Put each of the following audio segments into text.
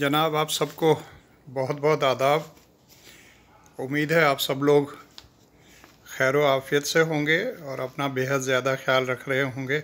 जनाब आप सबको बहुत बहुत आदाब उम्मीद है आप सब लोग खैर आफियत से होंगे और अपना बेहद ज़्यादा ख्याल रख रहे होंगे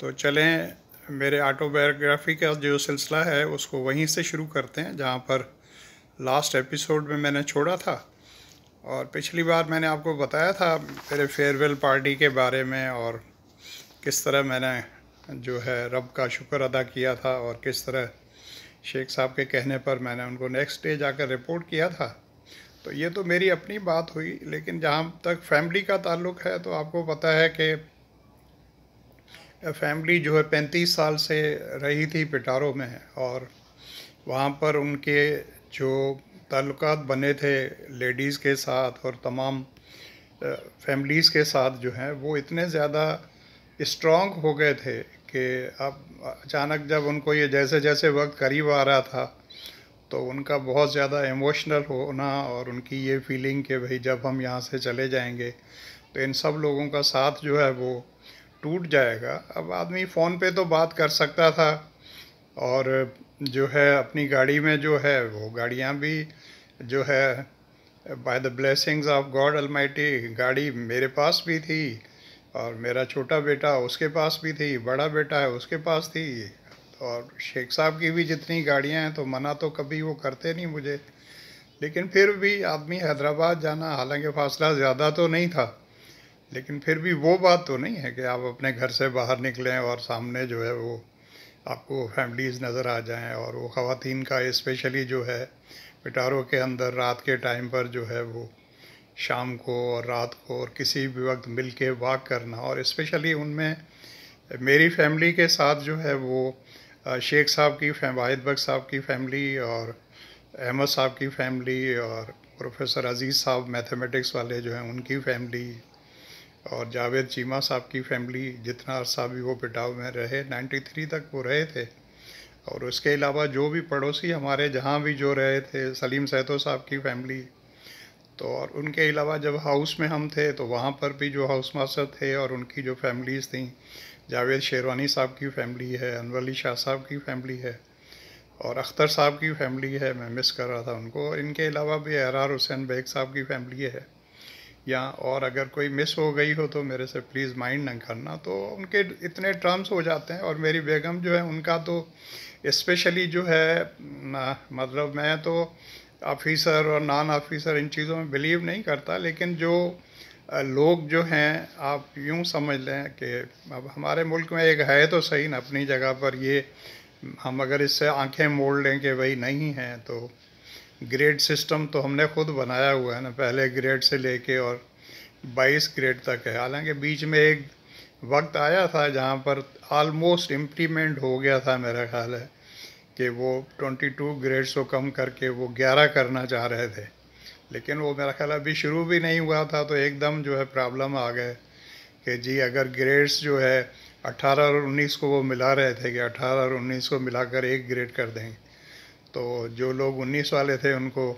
तो चलें मेरे ऑटोबायोग्राफी का जो सिलसिला है उसको वहीं से शुरू करते हैं जहाँ पर लास्ट एपिसोड में मैंने छोड़ा था और पिछली बार मैंने आपको बताया था मेरे फेयरवेल पार्टी के बारे में और किस तरह मैंने जो है रब का शुक्र अदा किया था और किस तरह शेख साहब के कहने पर मैंने उनको नेक्स्ट डे जाकर रिपोर्ट किया था तो ये तो मेरी अपनी बात हुई लेकिन जहाँ तक फैमिली का ताल्लुक है तो आपको पता है कि फैमिली जो है पैंतीस साल से रही थी पिटारो में और वहाँ पर उनके जो ताल्लुक बने थे लेडीज़ के साथ और तमाम फैमिलीज़ के साथ जो हैं वो इतने ज़्यादा इस्ट्रॉग हो गए थे कि अब अचानक जब उनको ये जैसे जैसे वक्त करीब आ रहा था तो उनका बहुत ज़्यादा इमोशनल होना और उनकी ये फीलिंग कि भाई जब हम यहाँ से चले जाएंगे तो इन सब लोगों का साथ जो है वो टूट जाएगा अब आदमी फ़ोन पे तो बात कर सकता था और जो है अपनी गाड़ी में जो है वो गाड़ियाँ भी जो है by the blessings of God almighty गाड़ी मेरे पास भी थी और मेरा छोटा बेटा उसके पास भी थी बड़ा बेटा है उसके पास थी और शेख साहब की भी जितनी गाड़ियाँ हैं तो मना तो कभी वो करते नहीं मुझे लेकिन फिर भी आदमी हैदराबाद जाना हालांकि फ़ासला ज़्यादा तो नहीं था लेकिन फिर भी वो बात तो नहीं है कि आप अपने घर से बाहर निकलें और सामने जो है वो आपको फैमिलीज़ नज़र आ जाएं और वो ख़वान का स्पेशली जो है पिटारों के अंदर रात के टाइम पर जो है वो शाम को और रात को और किसी भी वक्त मिल के वॉक करना और इस्पेशली उनमें मेरी फैमिली के साथ जो है वो शेख साहब की वाहिद बख्त साहब की फैमिली और अहमद साहब की फैमिली और प्रोफेसर अजीज़ साहब मैथमेटिक्स वाले जो हैं उनकी फैमिली और जावेद चीमा साहब की फैमिली जितना अरसा भी वो पिटाव में रहे 93 तक वो रहे थे और उसके अलावा जो भी पड़ोसी हमारे जहाँ भी जो रहे थे सलीम सैतो साहब की फैमिली तो और उनके अलावा जब हाउस में हम थे तो वहाँ पर भी जो हाउस मास्टर थे और उनकी जो फैमिलीज़ थी जावेद शेरवानी साहब की फैमिली है अनवर अली शाह साहब की फैमिली है और अख्तर साहब की फैमिली है मैं मिस कर रहा था उनको इनके अलावा भी आर हुसैन बेग साहब की फैमिली है या और अगर कोई मिस हो गई हो तो मेरे से प्लीज़ माइंड न करना तो उनके इतने टर्म्स हो जाते हैं और मेरी बेगम जो है उनका तो इस्पेशली जो है मतलब मैं तो ऑफिसर और नॉन ऑफिसर इन चीज़ों में बिलीव नहीं करता लेकिन जो लोग जो हैं आप यूँ समझ लें कि अब हमारे मुल्क में एक है तो सही ना अपनी जगह पर ये हम अगर इससे आंखें मोड़ लें कि भाई नहीं है तो ग्रेड सिस्टम तो हमने खुद बनाया हुआ है ना पहले ग्रेड से लेके और 22 ग्रेड तक है हालांकि बीच में एक वक्त आया था जहाँ पर आलमोस्ट इम्प्लीमेंट हो गया था मेरा ख्याल है कि वो 22 ग्रेड्स को कम करके वो 11 करना चाह रहे थे लेकिन वो मेरा ख्याल अभी शुरू भी नहीं हुआ था तो एकदम जो है प्रॉब्लम आ गए कि जी अगर ग्रेड्स जो है 18 और 19 को वो मिला रहे थे कि 18 और 19 को मिलाकर एक ग्रेड कर देंगे तो जो लोग 19 वाले थे उनको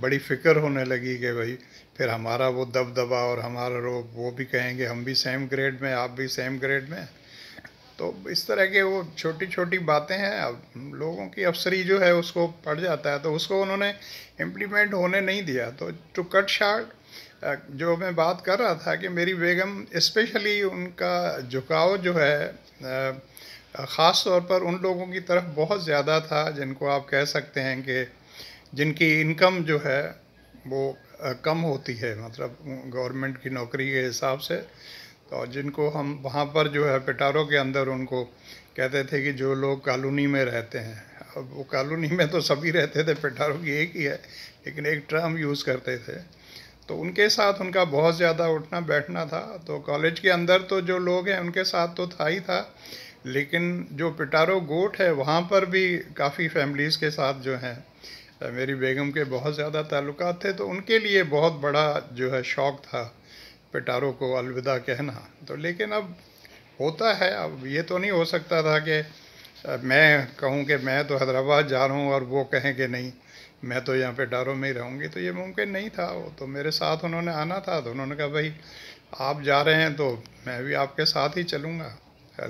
बड़ी फिक्र होने लगी कि भाई फिर हमारा वो दबदबा और हमारा रोब वो भी कहेंगे हम भी सेम ग्रेड में आप भी सेम ग्रेड में तो इस तरह के वो छोटी छोटी बातें हैं अब लोगों की अफसरी जो है उसको पड़ जाता है तो उसको उन्होंने इम्प्लीमेंट होने नहीं दिया तो टू कट शार्ट जो मैं बात कर रहा था कि मेरी बेगम स्पेशली उनका झुकाव जो है ख़ास तौर पर उन लोगों की तरफ बहुत ज़्यादा था जिनको आप कह सकते हैं कि जिनकी इनकम जो है वो कम होती है मतलब गवर्नमेंट की नौकरी के हिसाब से तो जिनको हम वहाँ पर जो है पिटारों के अंदर उनको कहते थे कि जो लोग कॉलोनी में रहते हैं अब वो कॉलोनी में तो सभी रहते थे पिटारों की एक ही है लेकिन एक ट्रम यूज़ करते थे तो उनके साथ उनका बहुत ज़्यादा उठना बैठना था तो कॉलेज के अंदर तो जो लोग हैं उनके साथ तो था ही था लेकिन जो पिटारो गोट है वहाँ पर भी काफ़ी फैमिलीज़ के साथ जो हैं मेरी बेगम के बहुत ज़्यादा ताल्लुक थे तो उनके लिए बहुत बड़ा जो है शौक़ था पिटारों को अलविदा कहना तो लेकिन अब होता है अब ये तो नहीं हो सकता था कि मैं कहूँ कि मैं तो हैदराबाद जा रहा हूँ और वो कहें कि नहीं मैं तो यहाँ पे डारो में ही रहूँगी तो ये मुमकिन नहीं था वो तो मेरे साथ उन्होंने आना था तो उन्होंने कहा भाई आप जा रहे हैं तो मैं भी आपके साथ ही चलूँगा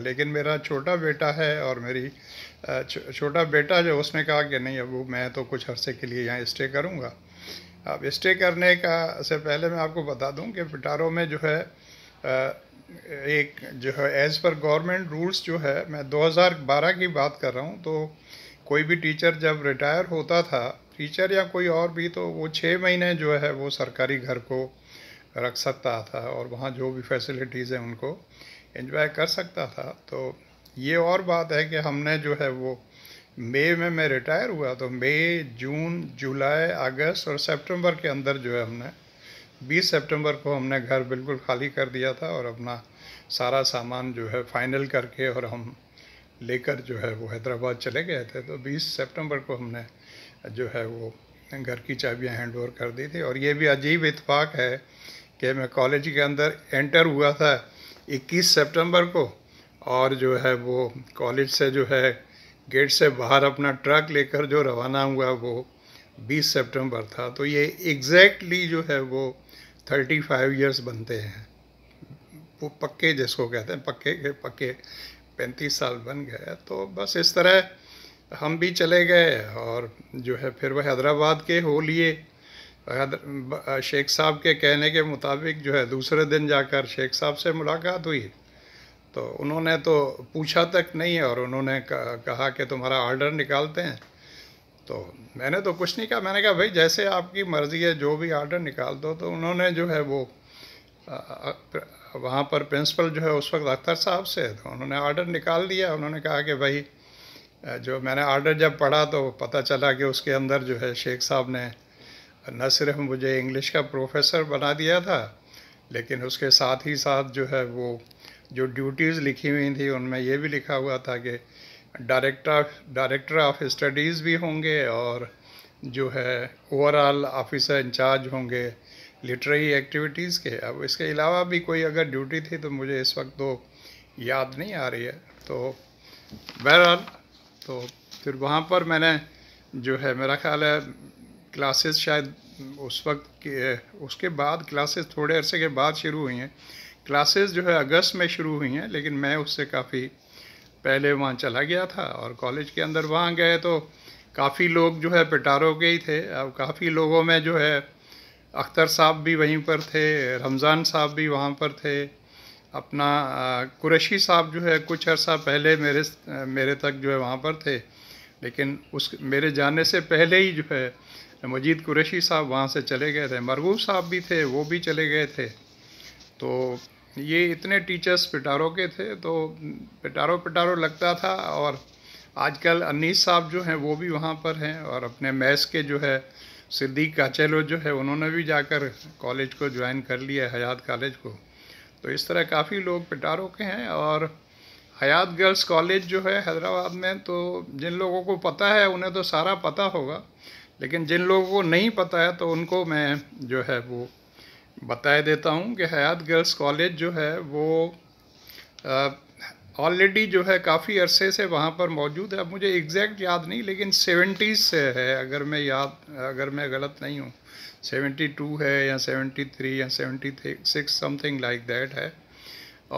लेकिन मेरा छोटा बेटा है और मेरी छोटा बेटा जो उसने कहा कि नहीं अब मैं तो कुछ अरसे के लिए यहाँ इस्टे करूँगा अब स्टे करने का से पहले मैं आपको बता दूं कि पिटारो में जो है एक जो है एज़ पर गवर्नमेंट रूल्स जो है मैं 2012 की बात कर रहा हूं तो कोई भी टीचर जब रिटायर होता था टीचर या कोई और भी तो वो छः महीने जो है वो सरकारी घर को रख सकता था और वहाँ जो भी फैसिलिटीज़ हैं उनको इन्जॉय कर सकता था तो ये और बात है कि हमने जो है वो मई में मैं रिटायर हुआ तो मई जून जुलाई अगस्त और सितंबर के अंदर जो है हमने 20 सितंबर को हमने घर बिल्कुल खाली कर दिया था और अपना सारा सामान जो है फाइनल करके और हम लेकर जो है वो हैदराबाद चले गए थे तो 20 सितंबर को हमने जो है वो घर की चाबियां हैंड ओवर कर दी थी और ये भी अजीब इतफाक़ है कि मैं कॉलेज के अंदर एंटर हुआ था 21 सितंबर को और जो है वो कॉलेज से जो है गेट से बाहर अपना ट्रक लेकर जो रवाना हुआ वो 20 सितंबर था तो ये एग्जैक्टली जो है वो 35 इयर्स बनते हैं वो पक्के जिसको कहते हैं पक्के के पक्के पैंतीस साल बन गए तो बस इस तरह हम भी चले गए और जो है फिर वह हैदराबाद के हो लिए शेख साहब के कहने के मुताबिक जो है दूसरे दिन जाकर शेख साहब से मुलाकात हुई तो उन्होंने तो पूछा तक नहीं और उन्होंने कहा कि तुम्हारा ऑर्डर निकालते हैं तो मैंने तो कुछ नहीं कहा मैंने कहा भाई जैसे आपकी मर्ज़ी है जो भी ऑर्डर निकाल दो तो उन्होंने जो है वो वहाँ पर प्रिंसिपल जो है उस वक्त अख्तर साहब से तो उन्होंने ऑर्डर निकाल दिया उन्होंने कहा कि भाई जो मैंने ऑर्डर जब पढ़ा तो पता चला कि उसके अंदर जो है शेख साहब ने न सिर्फ मुझे इंग्लिश का प्रोफेसर बना दिया था लेकिन उसके साथ ही साथ जो है वो जो ड्यूटीज़ लिखी हुई थी उनमें यह भी लिखा हुआ था कि डायरेक्टर डायरेक्टर ऑफ स्टडीज़ भी होंगे और जो है ओवरऑल ऑफिसर इंचार्ज होंगे लिटरेरी एक्टिविटीज़ के अब इसके अलावा भी कोई अगर ड्यूटी थी तो मुझे इस वक्त तो याद नहीं आ रही है तो बहरहाल तो फिर वहाँ पर मैंने जो है मेरा ख्याल है क्लासेस शायद उस वक्त के उसके बाद क्लासेस थोड़े अरसे के बाद शुरू हुई हैं क्लासेस जो है अगस्त में शुरू हुई हैं लेकिन मैं उससे काफ़ी पहले वहाँ चला गया था और कॉलेज के अंदर वहाँ गए तो काफ़ी लोग जो है पिटारों के ही थे अब काफ़ी लोगों में जो है अख्तर साहब भी वहीं पर थे रमज़ान साहब भी वहाँ पर थे अपना कुरैशी साहब जो है कुछ अर्सा पहले मेरे मेरे तक जो है वहाँ पर थे लेकिन उस मेरे जाने से पहले ही जो है मजीद कुरैशी साहब वहाँ से चले गए थे मरगूब साहब भी थे वो भी चले गए थे तो ये इतने टीचर्स पिटारो के थे तो पिटारो पिटारो लगता था और आजकल अनीस साहब जो हैं वो भी वहाँ पर हैं और अपने मैथ्स के जो है सिद्दीक काचेलो जो है उन्होंने भी जाकर कॉलेज को ज्वाइन कर लिया हयात कॉलेज को तो इस तरह काफ़ी लोग पिटारो के हैं और हयात गर्ल्स कॉलेज जो है हैदराबाद में तो जिन लोगों को पता है उन्हें तो सारा पता होगा लेकिन जिन लोगों को नहीं पता है तो उनको मैं जो है वो बताया देता हूँ कि हयात गर्ल्स कॉलेज जो है वो ऑलरेडी जो है काफ़ी अरसे से वहाँ पर मौजूद है अब मुझे एग्जैक्ट याद नहीं लेकिन सेवेंटीज़ से है अगर मैं याद अगर मैं गलत नहीं हूँ सेवेंटी टू है या सेवेंटी थ्री या seventy six something like that है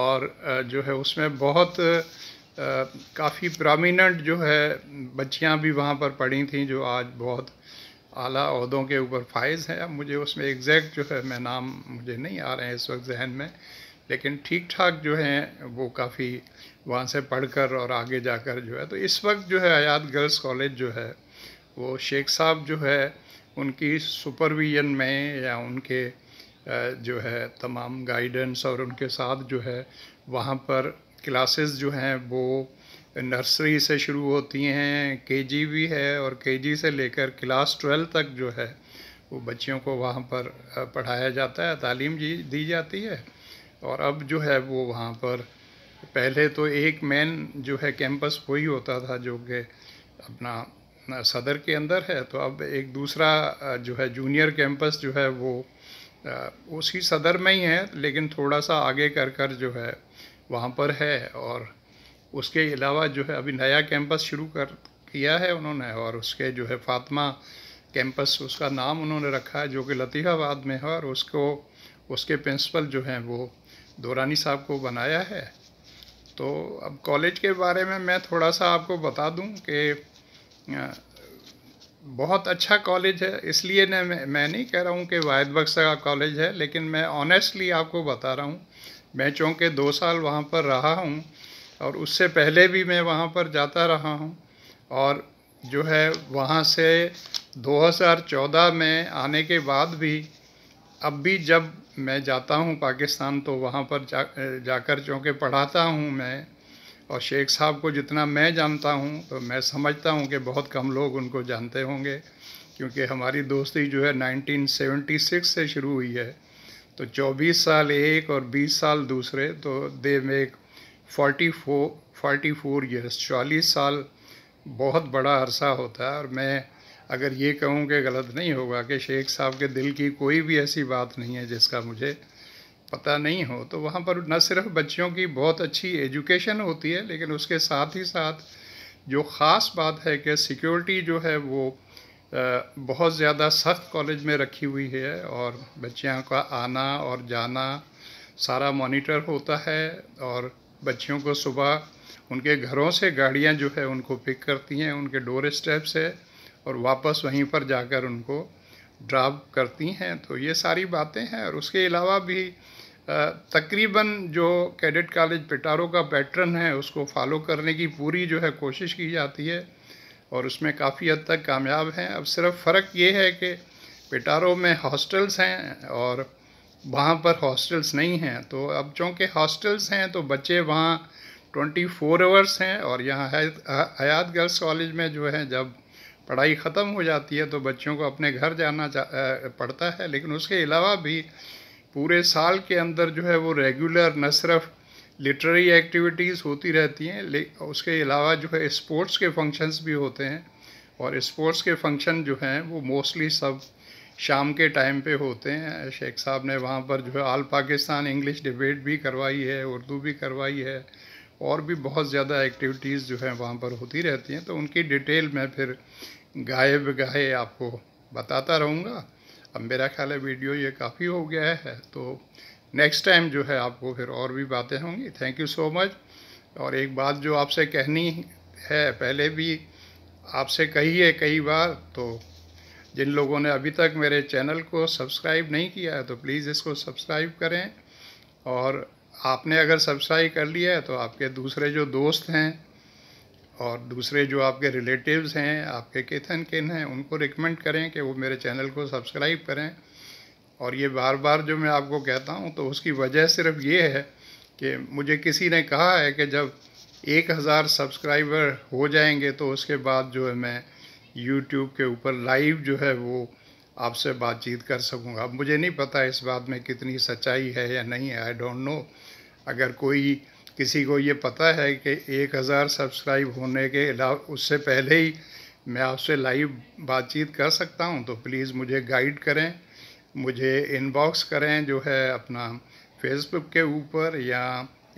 और जो है उसमें बहुत काफ़ी प्रामिनंट जो है बच्चियाँ भी वहाँ पर पढ़ी थी जो आज बहुत आला अहदों के ऊपर फाइज है अब मुझे उसमें एग्जैक्ट जो है मैं नाम मुझे नहीं आ रहे हैं इस वक्त जहन में लेकिन ठीक ठाक जो हैं वो काफ़ी वहाँ से पढ़कर और आगे जाकर जो है तो इस वक्त जो है आयात गर्ल्स कॉलेज जो है वो शेख साहब जो है उनकी सुपरविजन में या उनके जो है तमाम गाइडेंस और उनके साथ जो है वहाँ पर क्लासेस जो हैं वो नर्सरी से शुरू होती हैं केजी भी है और केजी से लेकर क्लास ट्वेल्व तक जो है वो बच्चियों को वहाँ पर पढ़ाया जाता है तालीम दी जाती है और अब जो है वो वहाँ पर पहले तो एक मेन जो है कैंपस वही होता था जो कि अपना सदर के अंदर है तो अब एक दूसरा जो है जूनियर कैंपस जो है वो उसी सदर में ही है लेकिन थोड़ा सा आगे कर कर जो है वहाँ पर है और उसके अलावा जो है अभी नया कैंपस शुरू कर किया है उन्होंने और उसके जो है फातमा कैंपस उसका नाम उन्होंने रखा है जो कि लतीफ़ाबाद में है और उसको उसके प्रिंसिपल जो हैं वो दौरानी साहब को बनाया है तो अब कॉलेज के बारे में मैं थोड़ा सा आपको बता दूं कि बहुत अच्छा कॉलेज है इसलिए न मैं, मैं नहीं कह रहा हूँ कि वाहिद बख्श का कॉलेज है लेकिन मैं ऑनेस्टली आपको बता रहा हूँ मैं चूँकि दो साल वहाँ पर रहा हूँ और उससे पहले भी मैं वहाँ पर जाता रहा हूँ और जो है वहाँ से 2014 में आने के बाद भी अब भी जब मैं जाता हूँ पाकिस्तान तो वहाँ पर जा जाकर चूँकि पढ़ाता हूँ मैं और शेख साहब को जितना मैं जानता हूँ तो मैं समझता हूँ कि बहुत कम लोग उनको जानते होंगे क्योंकि हमारी दोस्ती जो है 1976 से शुरू हुई है तो 24 साल एक और 20 साल दूसरे तो they make forty four forty four years चालीस साल बहुत बड़ा अरसा होता है और मैं अगर ये कहूँ कि गलत नहीं होगा कि शेख साहब के दिल की कोई भी ऐसी बात नहीं है जिसका मुझे पता नहीं हो तो वहाँ पर न सिर्फ बच्चों की बहुत अच्छी एजुकेशन होती है लेकिन उसके साथ ही साथ जो ख़ास बात है कि सिक्योरिटी जो है वो बहुत ज़्यादा सख्त कॉलेज में रखी हुई है और बच्चियों का आना और जाना सारा मॉनिटर होता है और बच्चियों को सुबह उनके घरों से गाड़ियाँ जो है उनको पिक करती हैं उनके डोर स्टेप से और वापस वहीं पर जाकर उनको ड्राप करती हैं तो ये सारी बातें हैं और उसके अलावा भी तकरीबन जो कैडेट कॉलेज पिटारो का पैटर्न है उसको फॉलो करने की पूरी जो है कोशिश की जाती है और उसमें काफ़ी हद तक कामयाब हैं अब सिर्फ फ़र्क ये है कि पिटारो में हॉस्टल्स हैं और वहाँ पर हॉस्टल्स नहीं हैं तो अब चूँकि हॉस्टल्स हैं तो बच्चे वहाँ ट्वेंटी फोर आवर्स हैं और यहाँ हयात गर्ल्स कॉलेज में जो है जब पढ़ाई ख़त्म हो जाती है तो बच्चों को अपने घर जाना पड़ता है लेकिन उसके अलावा भी पूरे साल के अंदर जो है वो रेगुलर न सिर्फ लिटरेरी एक्टिविटीज़ होती रहती हैं ले उसके अलावा जो है स्पोर्ट्स के फंक्शंस भी होते हैं और स्पोर्ट्स के फंक्शन जो हैं वो मोस्टली सब शाम के टाइम पे होते हैं शेख साहब ने वहाँ पर जो है आल पाकिस्तान इंग्लिश डिबेट भी करवाई है उर्दू भी करवाई है और भी बहुत ज़्यादा एक्टिविटीज़ जो है वहाँ पर होती रहती हैं तो उनकी डिटेल मैं फिर गाए बगाए आपको बताता रहूँगा अब मेरा ख्याल है वीडियो ये काफ़ी हो गया है तो नेक्स्ट टाइम जो है आपको फिर और भी बातें होंगी थैंक यू सो मच और एक बात जो आपसे कहनी है पहले भी आपसे कही है कई बार तो जिन लोगों ने अभी तक मेरे चैनल को सब्सक्राइब नहीं किया है तो प्लीज़ इसको सब्सक्राइब करें और आपने अगर सब्सक्राइब कर लिया है तो आपके दूसरे जो दोस्त हैं और दूसरे जो आपके रिलेटिव्स हैं आपके किथन किन हैं उनको रिकमेंड करें कि वो मेरे चैनल को सब्सक्राइब करें और ये बार बार जो मैं आपको कहता हूँ तो उसकी वजह सिर्फ ये है कि मुझे किसी ने कहा है कि जब एक हज़ार सब्सक्राइबर हो जाएंगे तो उसके बाद जो है मैं यूट्यूब के ऊपर लाइव जो है वो आपसे बातचीत कर सकूँगा मुझे नहीं पता इस बात में कितनी सच्चाई है या नहीं है आई डोंट नो अगर कोई किसी को ये पता है कि एक हज़ार सब्सक्राइब होने के अलावा उससे पहले ही मैं आपसे लाइव बातचीत कर सकता हूँ तो प्लीज़ मुझे गाइड करें मुझे इनबॉक्स करें जो है अपना फेसबुक के ऊपर या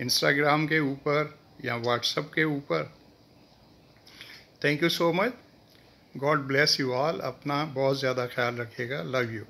इंस्टाग्राम के ऊपर या व्हाट्सअप के ऊपर thank you so much God bless you all अपना बहुत ज़्यादा ख्याल रखिएगा लव यू